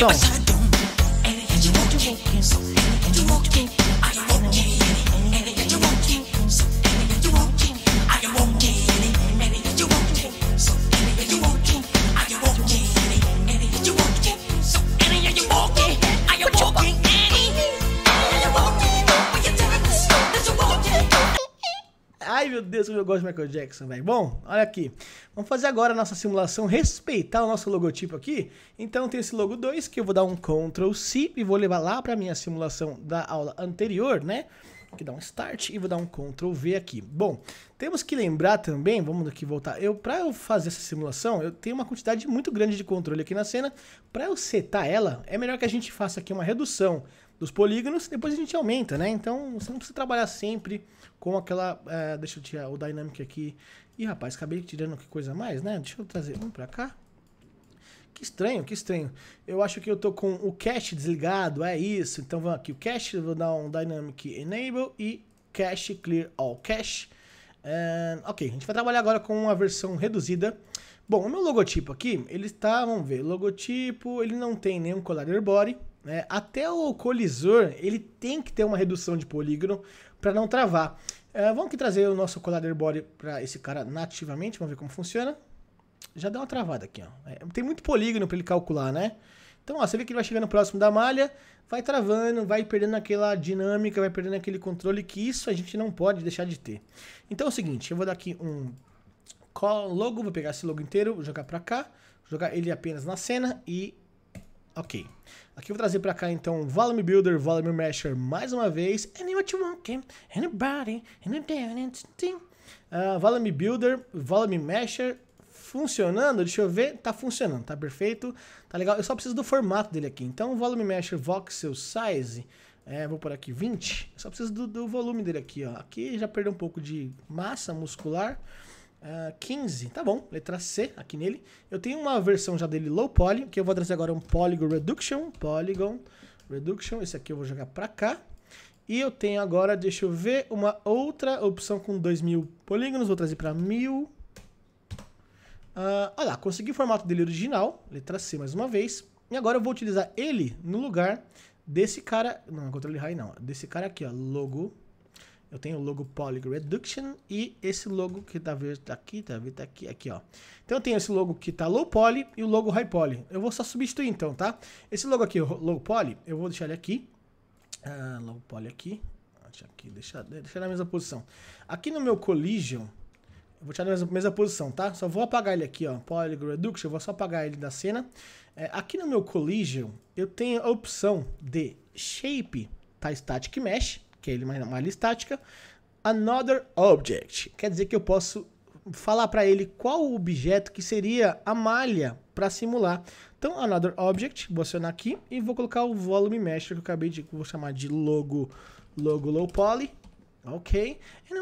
So. gosto de Michael Jackson, velho. Bom, olha aqui. Vamos fazer agora a nossa simulação, respeitar o nosso logotipo aqui. Então tem esse logo 2 que eu vou dar um Ctrl C e vou levar lá para minha simulação da aula anterior, né? que dar um start e vou dar um Ctrl V aqui. Bom, temos que lembrar também, vamos aqui voltar, eu para eu fazer essa simulação, eu tenho uma quantidade muito grande de controle aqui na cena, para eu setar ela, é melhor que a gente faça aqui uma redução dos polígonos, depois a gente aumenta, né? Então você não precisa trabalhar sempre com aquela, é, deixa eu tirar o Dynamic aqui, e rapaz, acabei tirando que coisa mais, né? Deixa eu trazer um para cá, que estranho, que estranho. Eu acho que eu tô com o cache desligado, é isso. Então vamos aqui, o cache, vou dar um dynamic enable e cache clear all cache. And, ok, a gente vai trabalhar agora com uma versão reduzida. Bom, o meu logotipo aqui, ele está, vamos ver, logotipo, ele não tem nenhum collider body, né? Até o colisor, ele tem que ter uma redução de polígono para não travar. Uh, vamos aqui trazer o nosso collider body para esse cara nativamente, vamos ver como funciona. Já deu uma travada aqui, ó. É, tem muito polígono para ele calcular, né? Então, ó, você vê que ele vai chegando próximo da malha, vai travando, vai perdendo aquela dinâmica, vai perdendo aquele controle que isso a gente não pode deixar de ter. Então é o seguinte, eu vou dar aqui um logo, vou pegar esse logo inteiro, jogar para cá, jogar ele apenas na cena e ok. Aqui eu vou trazer para cá então Volume Builder, Volume Mesher mais uma vez, anybody what you want, anybody, anybody, uh, Volume Builder, Volume Mesher funcionando. Deixa eu ver. Tá funcionando, tá perfeito. Tá legal. Eu só preciso do formato dele aqui. Então, volume mesh voxel size. É, vou por aqui 20. Eu só preciso do, do, volume dele aqui, ó. Aqui já perdeu um pouco de massa muscular. É, uh, 15, tá bom, letra C aqui nele. Eu tenho uma versão já dele low poly, que eu vou trazer agora um polygon reduction, polygon reduction, esse aqui eu vou jogar pra cá. E eu tenho agora, deixa eu ver, uma outra opção com 2000 polígonos, vou trazer pra 1000 Uh, olha lá, consegui o formato dele original, letra C mais uma vez. E agora eu vou utilizar ele no lugar desse cara... Não, é controle high não. Desse cara aqui, ó, logo. Eu tenho o logo Poly Reduction e esse logo que tá, tá aqui, tá tá aqui, aqui, ó. Então eu tenho esse logo que tá low poly e o logo high poly. Eu vou só substituir então, tá? Esse logo aqui, low poly, eu vou deixar ele aqui. Uh, ah, low poly aqui. Deixa aqui, deixa, deixa na mesma posição. Aqui no meu collision, vou tirar na mesma posição, tá? Só vou apagar ele aqui, ó. Polygon Reduction, eu vou só apagar ele da cena. É, aqui no meu Collision, eu tenho a opção de Shape, tá? Static Mesh, que é ele uma malha estática. Another Object, quer dizer que eu posso falar para ele qual o objeto que seria a malha para simular. Então, Another Object, vou acionar aqui e vou colocar o Volume Mesh que eu acabei de, vou chamar de Logo, logo Low Poly Ok? É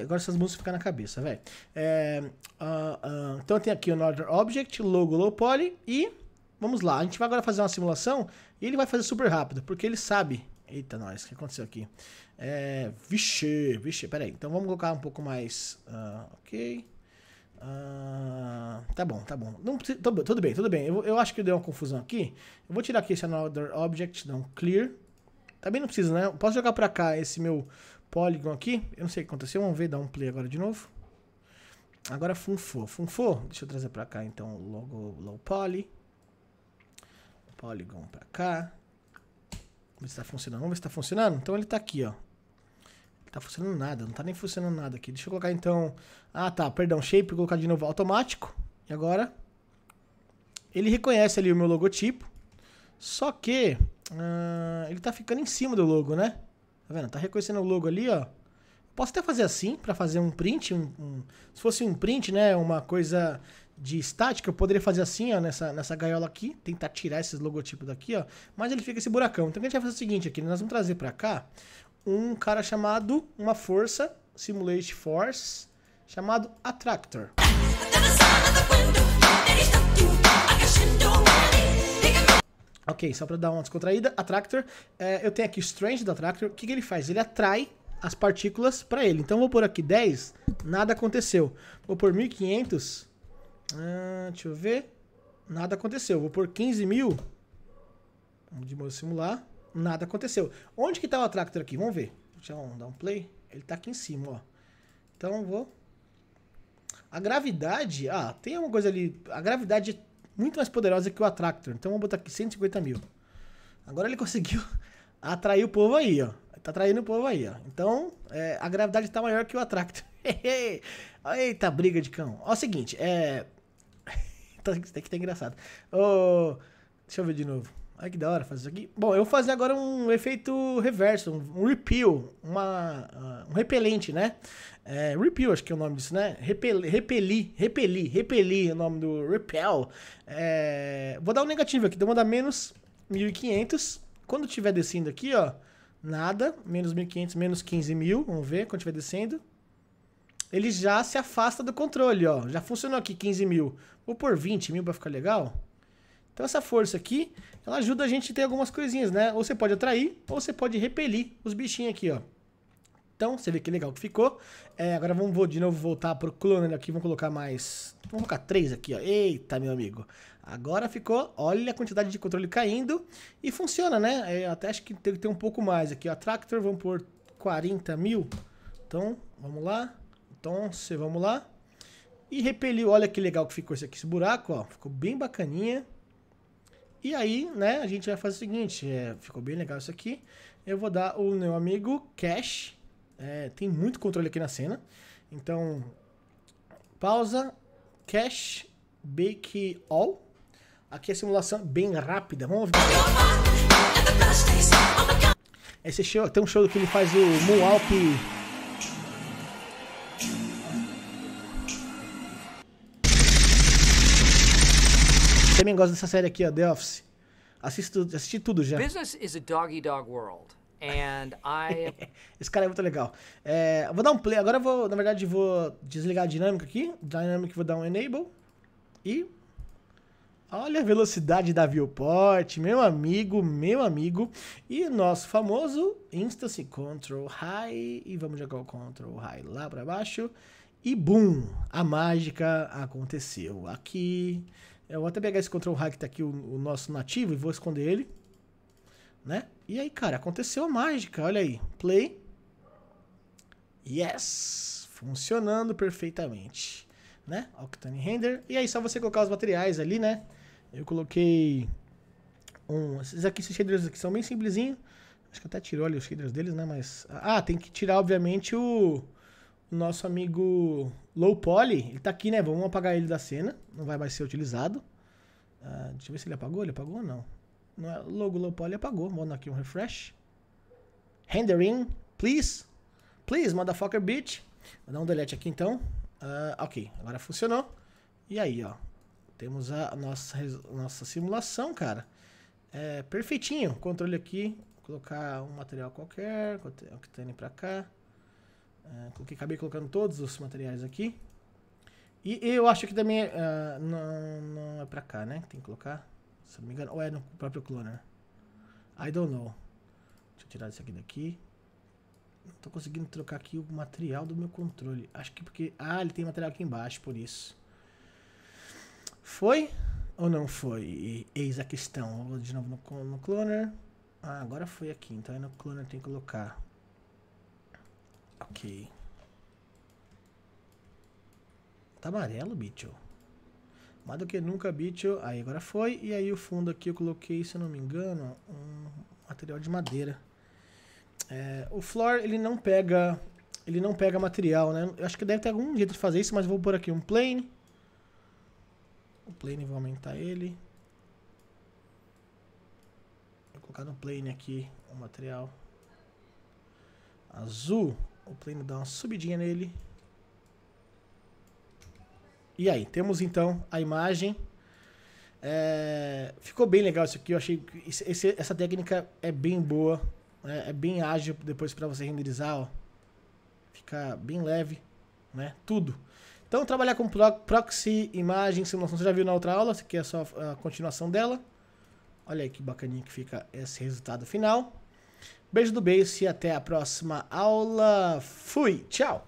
agora essas músicas ficam na cabeça, velho. É, uh, uh, então tem aqui o Northern Object, logo low poly e vamos lá. A gente vai agora fazer uma simulação e ele vai fazer super rápido, porque ele sabe. Eita, nós, o que aconteceu aqui? É, vixe, vixe, peraí. Então vamos colocar um pouco mais. Uh, ok. tá bom, tá bom. Não, tudo bem, tudo bem. Eu, eu acho que deu uma confusão aqui. Eu vou tirar aqui esse Northern Object, dar um clear. Também não precisa, né? posso jogar pra cá esse meu Polygon aqui. Eu não sei o que aconteceu. Vamos ver, dar um play agora de novo. Agora é Funfo. Funfo, deixa eu trazer pra cá então logo low poly. Polygon pra cá. Vamos ver se tá funcionando. Vamos ver se tá funcionando. Então ele tá aqui, ó. Ele tá funcionando nada. Não tá nem funcionando nada aqui. Deixa eu colocar então... Ah, tá. Perdão. Shape. Colocar de novo automático. E agora... Ele reconhece ali o meu logotipo. Só que ah, ele tá ficando em cima do logo, né? Tá vendo? Tá reconhecendo o logo ali, ó. Posso até fazer assim, para fazer um print. Um, um, se fosse um print, né? Uma coisa de estática, eu poderia fazer assim, ó, nessa, nessa gaiola aqui. Tentar tirar esses logotipos daqui, ó. Mas ele fica esse buracão. Então a gente vai fazer é o seguinte aqui. Nós vamos trazer para cá um cara chamado... Uma força, Simulate Force, chamado Attractor. Ok, só para dar uma descontraída, Attractor, é, eu tenho aqui Strange da Attractor, o que, que ele faz? Ele atrai as partículas para ele. Então vou pôr aqui 10, nada aconteceu. Vou pôr 1500, ah, deixa eu ver, nada aconteceu. Vou pôr 15 mil, vamos simular, nada aconteceu. Onde que tá o Attractor aqui? Vamos ver. Deixa eu dar um play. Ele tá aqui em cima, ó. Então vou... A gravidade, ah, tem uma coisa ali, a gravidade muito mais poderosa que o Attractor. Então vamos botar aqui 150 mil. Agora ele conseguiu atrair o povo aí, ó. Tá atraindo o povo aí, ó. Então, é, a gravidade tá maior que o Attractor. Eita, briga de cão. Ó, é o seguinte, é... Então, isso daqui tá engraçado. Ô... Deixa eu ver de novo. Olha que da hora fazer isso aqui. Bom, eu vou fazer agora um efeito reverso, um repeal, uma, uh, um repelente, né? É, acho que é o nome disso, né? Repel, repeli, repeli, repeli é o nome do repel. É, vou dar um negativo aqui, então vou dar menos 1.500. Quando estiver descendo aqui, ó, nada, menos 1.500, menos 15.000, vamos ver quando estiver descendo. Ele já se afasta do controle, ó, já funcionou aqui 15.000. Vou por 20 mil pra ficar legal. Então essa força aqui, ela ajuda a gente a ter algumas coisinhas, né? Ou você pode atrair, ou você pode repelir os bichinhos aqui, ó. Então, você vê que legal que ficou. É, agora vamos de novo voltar pro clone aqui, vamos colocar mais... Vamos colocar três aqui, ó. Eita, meu amigo. Agora ficou, olha a quantidade de controle caindo. E funciona, né? É, até acho que tem que ter um pouco mais aqui, ó. Tractor, vamos por 40 mil. Então, vamos lá. Então, você, vamos lá. E repeliu, olha que legal que ficou esse aqui, esse buraco, ó. Ficou bem bacaninha. E aí, né, a gente vai fazer o seguinte, é, ficou bem legal isso aqui. Eu vou dar o meu amigo Cash, é, tem muito controle aqui na cena. Então, pausa, Cash, Bake All. Aqui é a simulação bem rápida, vamos ouvir. Esse show, tem um show que ele faz o Moonwalk também gosto dessa série aqui, ó, The Office. Assisto, assisti tudo já. Business is a doggy dog world. And I... Esse cara é muito legal. É, vou dar um play. Agora vou, na verdade, vou desligar a dinâmica aqui. Dynamic vou dar um enable. E. Olha a velocidade da viewport, meu amigo, meu amigo. E nosso famoso instance control high. E vamos jogar o control high lá para baixo. E boom! A mágica aconteceu aqui. É, eu vou até pegar esse control hack que tá aqui, o, o nosso nativo, e vou esconder ele. Né? E aí, cara, aconteceu a mágica, olha aí. Play. Yes! Funcionando perfeitamente. Né? Octane Render. E aí, só você colocar os materiais ali, né? Eu coloquei um... Esses aqui, esses shaders aqui são bem simplesinho. Acho que até tirou ali os shaders deles, né? Mas... Ah, tem que tirar, obviamente, o nosso amigo Low Poly, ele tá aqui, né? Vamos apagar ele da cena, não vai mais ser utilizado. Ah, deixa eu ver se ele apagou, ele apagou ou não. não é, logo Low Poly apagou, vou dar aqui um refresh. Rendering, please. Please, motherfucker bitch. Vou dar um delete aqui então. Ah, ok, agora funcionou. E aí, ó. Temos a nossa, nossa simulação, cara. É perfeitinho. Controle aqui, colocar um material qualquer, o que octane pra cá coloquei, ah, acabei colocando todos os materiais aqui. E eu acho que também uh, não, não é pra cá, né? Tem que colocar, se não me engano. Ou é no próprio cloner? I don't know. Deixa eu tirar isso aqui daqui. Não tô conseguindo trocar aqui o material do meu controle. Acho que porque... Ah, ele tem material aqui embaixo, por isso. Foi ou não foi? Eis a questão. Vou de novo no, no cloner. Ah, agora foi aqui. Então aí no cloner tem que colocar Ok. Tá amarelo, bicho. Mais do que nunca, bicho. Aí, agora foi. E aí o fundo aqui eu coloquei, se eu não me engano, um material de madeira. É, o floor, ele não pega... Ele não pega material, né? Eu acho que deve ter algum jeito de fazer isso, mas vou pôr aqui um plane. O plane, vou aumentar ele. Vou colocar no plane aqui o material azul. O Plano dá uma subidinha nele. E aí, temos então a imagem. É, ficou bem legal isso aqui. Eu achei que esse, essa técnica é bem boa. É, é bem ágil depois para você renderizar. Ó. Fica bem leve. Né? Tudo. Então, trabalhar com proxy, imagem, simulação. Você já viu na outra aula. Essa aqui é só a continuação dela. Olha aí que bacaninha que fica esse resultado final. Beijo do beijo e até a próxima aula. Fui, tchau!